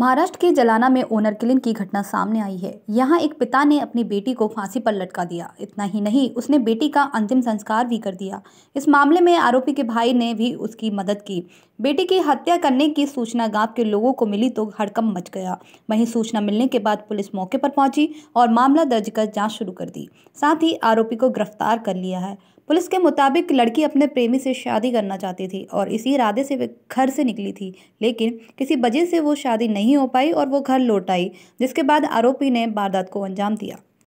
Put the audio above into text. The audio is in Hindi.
महाराष्ट्र के जलाना में ओनर किलिंग की घटना सामने आई है यहाँ एक पिता ने अपनी बेटी को फांसी पर लटका दिया इतना ही नहीं उसने बेटी का अंतिम संस्कार भी कर दिया इस मामले में आरोपी के भाई ने भी उसकी मदद की बेटी की हत्या करने की सूचना गांव के लोगों को मिली तो हड़कम मच गया वहीं सूचना मिलने के बाद पुलिस मौके पर पहुंची और मामला दर्ज कर जाँच शुरू कर दी साथ ही आरोपी को गिरफ्तार कर लिया है पुलिस के मुताबिक लड़की अपने प्रेमी से शादी करना चाहती थी और इसी इरादे से वे घर से निकली थी लेकिन किसी वजह से वो शादी नहीं नहीं हो पाई और वो घर लौट आई जिसके बाद आरोपी ने वारदात को अंजाम दिया